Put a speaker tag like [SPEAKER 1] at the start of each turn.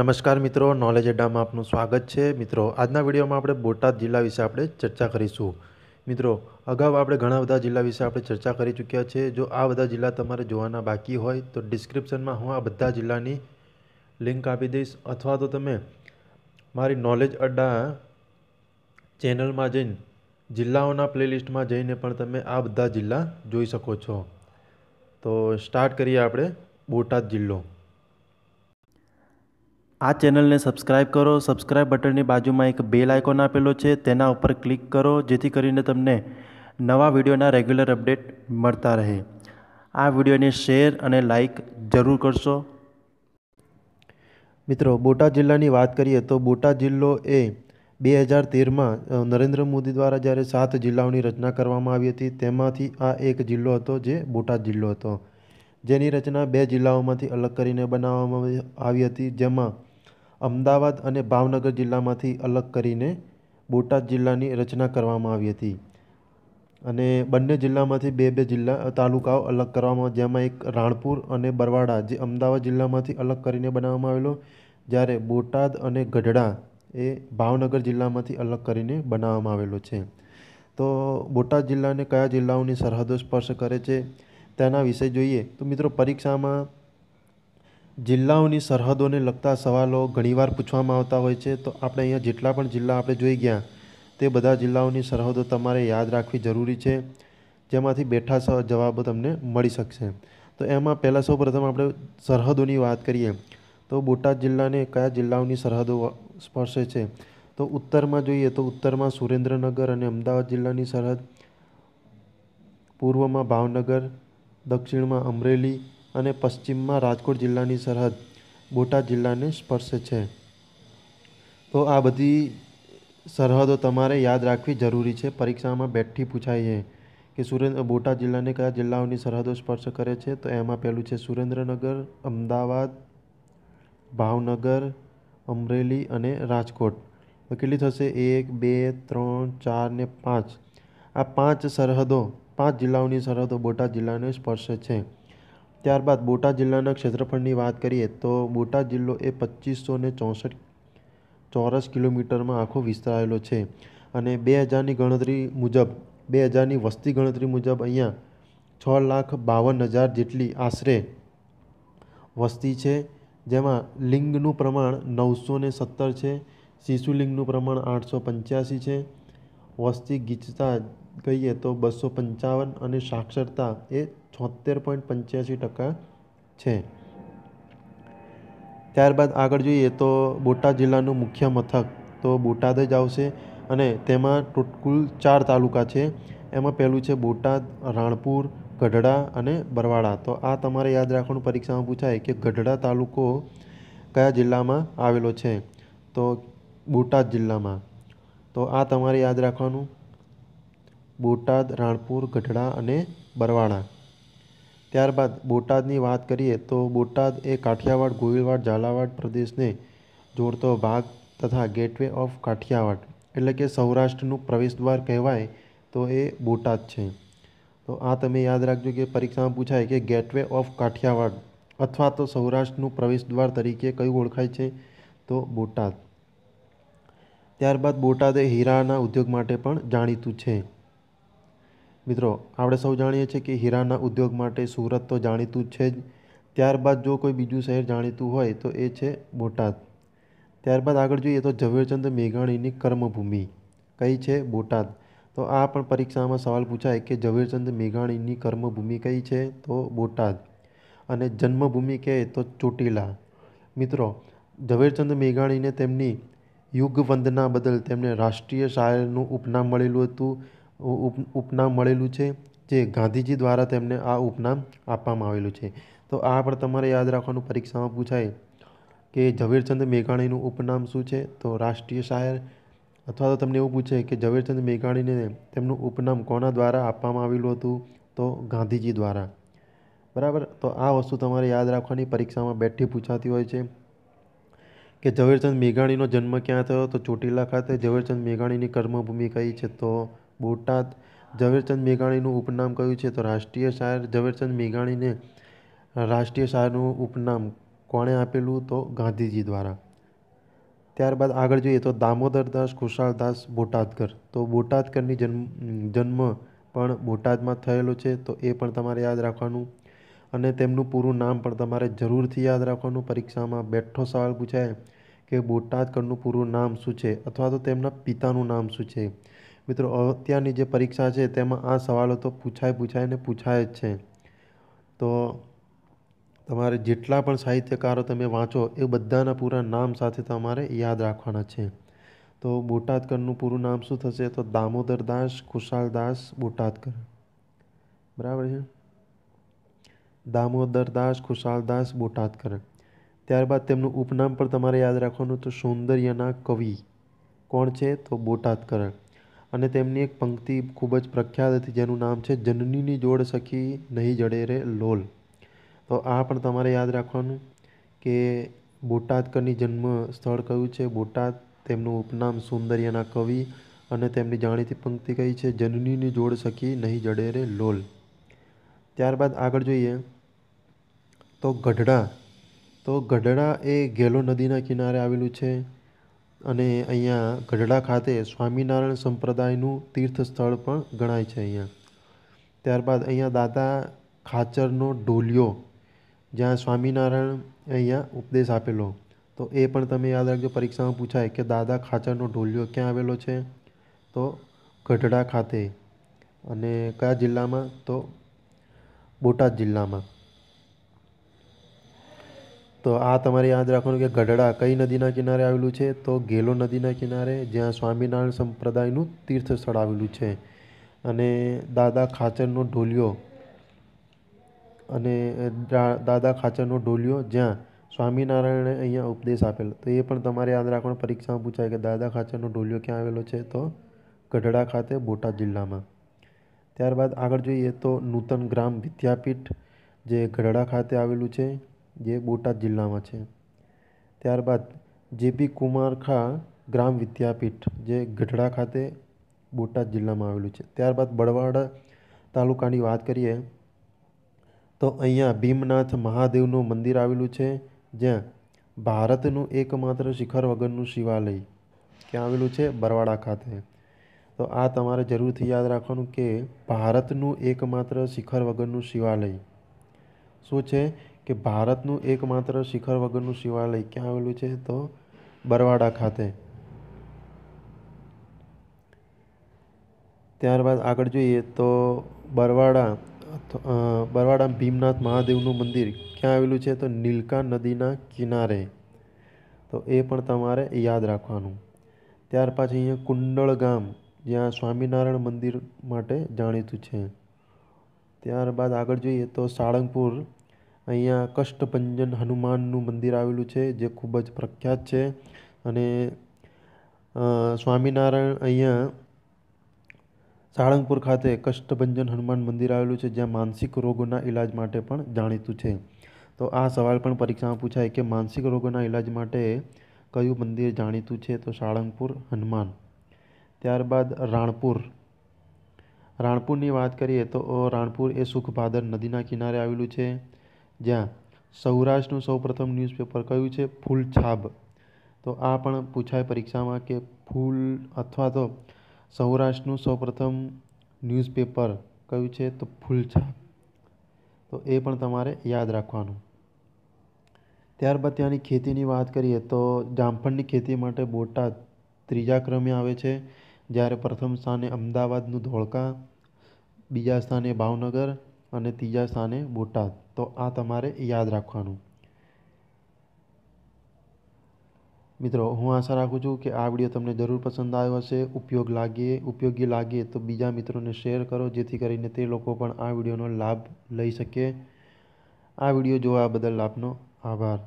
[SPEAKER 1] નમસ્કાર મિત્રો નોલેજ અડામાં આપનું સ્વાગત છે મિત્રો આજના વિડીયોમાં આપણે બોટાદ જિલ્લા વિશે આપણે ચર્ચા કરીશું મિત્રો અગાઉ આપણે ઘણા બધા જિલ્લા વિશે આપણે ચર્ચા કરી ચૂક્યા છે જો આ બધા જિલ્લા તમારે જોવાના બાકી હોય તો ડિસ્ક્રિપ્શનમાં હું આ બધા જિલ્લાની લિંક આપી દઈશ અથવા તો તમે મારી નોલેજ અડ્ડા ચેનલમાં જઈને જિલ્લાઓના પ્લેલિસ્ટમાં જઈને પણ તમે આ બધા જિલ્લા જોઈ શકો છો તો સ્ટાર્ટ કરીએ આપણે બોટાદ જિલ્લો આ ચેનલને સબસ્ક્રાઇબ કરો સબસ્ક્રાઇબ બટનની બાજુમાં એક બેલ આઇકોન આપેલો છે તેના ઉપર ક્લિક કરો જેથી કરીને તમને નવા વિડીયોના રેગ્યુલર અપડેટ મળતા રહે આ વિડીયોને શેર અને લાઇક જરૂર કરશો મિત્રો બોટાદ જિલ્લાની વાત કરીએ તો બોટાદ જિલ્લો એ બે હજાર તેરમાં નરેન્દ્ર મોદી દ્વારા જ્યારે સાત જિલ્લાઓની રચના કરવામાં આવી હતી તેમાંથી આ એક જિલ્લો હતો જે બોટાદ જિલ્લો હતો જેની રચના બે જિલ્લાઓમાંથી અલગ કરીને બનાવવામાં આવી હતી જેમાં અમદાવાદ અને ભાવનગર જિલ્લામાંથી અલગ કરીને બોટાદ જિલ્લાની રચના કરવામાં આવી હતી અને બંને જિલ્લામાંથી બે બે જિલ્લા તાલુકાઓ અલગ કરવામાં જેમાં એક રાણપુર અને બરવાડા જે અમદાવાદ જિલ્લામાંથી અલગ કરીને બનાવવામાં આવેલો જ્યારે બોટાદ અને ગઢડા એ ભાવનગર જિલ્લામાંથી અલગ કરીને બનાવવામાં આવેલો છે તો બોટાદ જિલ્લાને કયા જિલ્લાઓની સરહદો સ્પર્શ કરે છે તેના વિશે જોઈએ તો મિત્રો પરીક્ષામાં જિલ્લાઓની સરહદોને લગતા સવાલો ઘણીવાર પૂછવામાં આવતા હોય છે તો આપણે અહીંયા જેટલા પણ જિલ્લા આપણે જોઈ ગયા તે બધા જિલ્લાઓની સરહદો તમારે યાદ રાખવી જરૂરી છે જેમાંથી બેઠા જવાબો તમને મળી શકશે તો એમાં પહેલાં સૌ પ્રથમ આપણે સરહદોની વાત કરીએ તો બોટાદ જિલ્લાને કયા જિલ્લાઓની સરહદો સ્પર્શે છે તો ઉત્તરમાં જોઈએ તો ઉત્તરમાં સુરેન્દ્રનગર અને અમદાવાદ જિલ્લાની સરહદ પૂર્વમાં ભાવનગર દક્ષિણમાં અમરેલી અને પશ્ચિમમાં રાજકોટ જિલ્લાની સરહદ બોટાદ જિલ્લાને સ્પર્શે છે તો આ બધી સરહદો તમારે યાદ રાખવી જરૂરી છે પરીક્ષામાં બેઠી પૂછાય છે કે સુરેન્દ્ર બોટાદ જિલ્લાને કયા જિલ્લાઓની સરહદો સ્પર્શ કરે છે તો એમાં પહેલું છે સુરેન્દ્રનગર અમદાવાદ ભાવનગર અમરેલી અને રાજકોટ તો કેટલી થશે એક બે ત્રણ ચાર ને પાંચ આ પાંચ સરહદો પાંચ જિલ્લાઓની સરહદો બોટાદ જિલ્લાને સ્પર્શે છે ત્યારબાદ બોટાદ જિલ્લાના ક્ષેત્રફળની વાત કરીએ તો બોટાદ જિલ્લો એ પચીસો ને ચોસઠ ચોરસ કિલોમીટરમાં આખો વિસ્તરાયેલો છે અને બે હજારની ગણતરી મુજબ બે હજારની વસ્તી ગણતરી મુજબ અહીંયા છ લાખ બાવન હજાર જેટલી આશરે વસ્તી છે જેમાં લિંગનું પ્રમાણ નવસો ને સત્તર છે શિશુલિંગનું પ્રમાણ આઠસો પંચ્યાસી છે વસ્તી ગીચતા કહીએ તો બસો પંચાવન અને સાક્ષરતા એ છોતેર પોઈન્ટ પંચ્યાસી ટકા છે ત્યારબાદ આગળ જોઈએ તો બોટાદ જિલ્લાનું મુખ્ય મથક તો બોટાદ જ આવશે અને તેમાં ટોટકુલ ચાર તાલુકા છે એમાં પહેલું છે બોટાદ રાણપુર ગઢડા અને બરવાળા તો આ તમારે યાદ રાખવાનું પરીક્ષામાં પૂછાય કે ગઢડા તાલુકો કયા જિલ્લામાં આવેલો છે તો બોટાદ જિલ્લામાં તો આ તમારે યાદ રાખવાનું બોટાદ રાણપુર ગઢડા અને બરવાળા ત્યારબાદ બોટાદની વાત કરીએ તો બોટાદ એ કાઠિયાવાડ ગોહિલવાડ ઝાલાવાડ પ્રદેશને જોડતો ભાગ તથા ગેટવે ઓફ કાઠિયાવાડ એટલે કે સૌરાષ્ટ્રનું પ્રવેશદ્વાર કહેવાય તો એ બોટાદ છે તો આ તમે યાદ રાખજો કે પરીક્ષામાં પૂછાય કે ગેટવે ઓફ કાઠિયાવાડ અથવા તો સૌરાષ્ટ્રનું પ્રવેશદ્વાર તરીકે કયું ઓળખાય છે તો બોટાદ ત્યારબાદ બોટાદ એ હીરાના ઉદ્યોગ માટે પણ જાણીતું છે મિત્રો આપણે સૌ જાણીએ છીએ કે હીરાના ઉદ્યોગ માટે સુરત તો જાણીતું છે જ ત્યારબાદ જો કોઈ બીજું શહેર જાણીતું હોય તો એ છે બોટાદ ત્યારબાદ આગળ જોઈએ તો ઝવેરચંદ મેઘાણીની કર્મભૂમિ કઈ છે બોટાદ તો આ પણ પરીક્ષામાં સવાલ પૂછાય કે ઝવેરચંદ મેઘાણીની કર્મભૂમિ કઈ છે તો બોટાદ અને જન્મભૂમિ કહે તો ચોટીલા મિત્રો ઝવેરચંદ મેઘાણીને તેમની યુગ બદલ તેમને રાષ્ટ્રીય શાયરનું ઉપનામ મળેલું હતું ઉપ ઉપનામ મળેલું છે જે ગાંધીજી દ્વારા તેમને આ ઉપનામ આપવામાં આવેલું છે તો આ પણ તમારે યાદ રાખવાનું પરીક્ષામાં પૂછાય કે ઝવેરચંદ મેઘાણીનું ઉપનામ શું છે તો રાષ્ટ્રીય શાયર અથવા તો તમને એવું પૂછે કે ઝવેરચંદ મેઘાણીને તેમનું ઉપનામ કોના દ્વારા આપવામાં આવેલું હતું તો ગાંધીજી દ્વારા બરાબર તો આ વસ્તુ તમારે યાદ રાખવાની પરીક્ષામાં બેઠી પૂછાતી હોય છે કે ઝવેરચંદ મેઘાણીનો જન્મ ક્યાં થયો તો ચોટીલા ખાતે ઝવેરચંદ મેઘાણીની કર્મભૂમિ કઈ છે તો બોટાદ ઝવેરચંદ મેઘાણીનું ઉપનામ કયું છે તો રાષ્ટ્રીય શાયર ઝવેરચંદ મેઘાણીને રાષ્ટ્રીય શાયરનું ઉપનામ કોણે આપેલું તો ગાંધીજી દ્વારા ત્યારબાદ આગળ જોઈએ તો દામોદરદાસ ખુશાલદાસ બોટાદકર તો બોટાદકરની જન્મ જન્મ પણ બોટાદમાં થયેલો છે તો એ પણ તમારે યાદ રાખવાનું અને તેમનું પૂરું નામ પણ તમારે જરૂરથી યાદ રાખવાનું પરીક્ષામાં બેઠો સવાલ પૂછાય કે બોટાદકરનું પૂરું નામ શું છે અથવા તો તેમના પિતાનું નામ શું છે મિત્રો અત્યારની જે પરીક્ષા છે તેમાં આ સવાલો તો પૂછાય પૂછાય ને પૂછાય જ છે તો તમારે જેટલા પણ સાહિત્યકારો તમે વાંચો એ બધાના પૂરા નામ સાથે તમારે યાદ રાખવાના છે તો બોટાદકરનું પૂરું નામ શું થશે તો દામોદર દાસ ખુશાલ દાસ બોટાદકર બરાબર છે દામોદર દાસ ખુશાલ દાસ બોટાદકર ત્યારબાદ તેમનું ઉપનામ પણ તમારે યાદ રાખવાનું તો સૌંદર્યના કવિ કોણ છે તો બોટાદકર અને તેમની એક પંક્તિ ખૂબ જ પ્રખ્યાત હતી જેનું નામ છે જનનીની જોડ સખી નહીં જડે રે લોલ તો આ પણ તમારે યાદ રાખવાનું કે બોટાદકરની જન્મ સ્થળ કયું છે બોટાદ તેમનું ઉપનામ સુંદર્યના કવિ અને તેમની જાણીતી પંક્તિ કઈ છે જનનીની જોડ સખી નહીં જડે રે લોલ ત્યારબાદ આગળ જોઈએ તો ગઢડા તો ગઢડા એ ગેલો નદીના કિનારે આવેલું છે અને અહીંયા ગઢડા ખાતે સ્વામિનારાયણ સંપ્રદાયનું તીર્થ સ્થળ પણ ગણાય છે અહીંયા ત્યારબાદ અહીંયા દાદા ખાચરનો ઢોલિયો જ્યાં સ્વામિનારાયણ અહીંયા ઉપદેશ આપેલો તો એ પણ તમે યાદ રાખજો પરીક્ષામાં પૂછાય કે દાદા ખાચરનો ઢોલિયો ક્યાં આવેલો છે તો ગઢડા ખાતે અને કયા જિલ્લામાં તો બોટાદ જિલ્લામાં તો આ તમારે યાદ રાખવાનું કે ગઢડા કઈ નદીના કિનારે આવેલું છે તો ગેલો નદીના કિનારે જ્યાં સ્વામિનારાયણ સંપ્રદાયનું તીર્થ સ્થળ આવેલું છે અને દાદા ખાચરનો ઢોલિયો અને દાદા ખાચરનો ઢોલિયો જ્યાં સ્વામિનારાયણે અહીંયા ઉપદેશ આપેલો તો એ પણ તમારે યાદ રાખવાનું પરીક્ષામાં પૂછાય કે દાદા ખાચરનો ઢોલિયો ક્યાં આવેલો છે તો ગઢડા ખાતે બોટાદ જિલ્લામાં ત્યારબાદ આગળ જોઈએ તો નૂતન ગ્રામ વિદ્યાપીઠ જે ગઢડા ખાતે આવેલું છે જે બોટાદ જિલ્લામાં છે ત્યારબાદ જેપી કુમારખા ગ્રામ વિદ્યાપીઠ જે ગઢડા ખાતે બોટાદ જિલ્લામાં આવેલું છે ત્યારબાદ બળવાડા તાલુકાની વાત કરીએ તો અહીંયા ભીમનાથ મહાદેવનું મંદિર આવેલું છે જ્યાં ભારતનું એકમાત્ર શિખર વગરનું શિવાલય ક્યાં આવેલું છે બરવાડા ખાતે તો આ તમારે જરૂરથી યાદ રાખવાનું કે ભારતનું એકમાત્ર શિખર વગરનું શિવાલય શું છે કે ભારતનું એકમાત્ર શિખર વગરનું શિવાલય ક્યાં આવેલું છે તો બરવાડા ખાતે ત્યારબાદ આગળ જોઈએ તો બરવાડા બરવાડા ભીમનાથ મહાદેવનું મંદિર ક્યાં આવેલું છે તો નીલકા નદીના કિનારે તો એ પણ તમારે યાદ રાખવાનું ત્યાર પછી અહીંયા કુંડળ ગામ જ્યાં સ્વામિનારાયણ મંદિર માટે જાણીતું છે ત્યારબાદ આગળ જોઈએ તો સાળંગપુર અહીંયા કષ્ટભંજન હનુમાનનું મંદિર આવેલું છે જે ખૂબ જ પ્રખ્યાત છે અને સ્વામિનારાયણ અહીંયા સાળંગપુર ખાતે કષ્ટભંજન હનુમાન મંદિર આવેલું છે જ્યાં માનસિક રોગોના ઇલાજ માટે પણ જાણીતું છે તો આ સવાલ પણ પરીક્ષામાં પૂછાય કે માનસિક રોગોના ઇલાજ માટે કયું મંદિર જાણીતું છે તો સાળંગપુર હનુમાન ત્યારબાદ રાણપુર રાણપુરની વાત કરીએ તો રાણપુર એ સુખભાદર નદીના કિનારે આવેલું છે જ્યાં સૌરાષ્ટ્રનું સૌપ્રથમ ન્યૂઝપેપર કયું છે ફૂલ છાબ તો આ પણ પૂછાય પરીક્ષામાં કે ફૂલ અથવા તો સૌરાષ્ટ્રનું સૌપ્રથમ ન્યૂઝપેપર કયું છે તો ફૂલ છાપ તો એ પણ તમારે યાદ રાખવાનું ત્યારબાદ ત્યાંની ખેતીની વાત કરીએ તો જામફળની ખેતી માટે બોટાદ ત્રીજા ક્રમે આવે છે જ્યારે પ્રથમ સ્થાને અમદાવાદનું ધોળકા બીજા સ્થાને ભાવનગર અને ત્રીજા સ્થાને બોટાદ તો આ તમારે યાદ રાખવાનું મિત્રો હું આશા રાખું છું કે આ વિડીયો તમને જરૂર પસંદ આવ્યો હશે ઉપયોગ લાગે ઉપયોગી લાગે તો બીજા મિત્રોને શેર કરો જેથી કરીને તે લોકો પણ આ વિડીયોનો લાભ લઈ શકે આ વિડીયો જોવા બદલ આપનો આભાર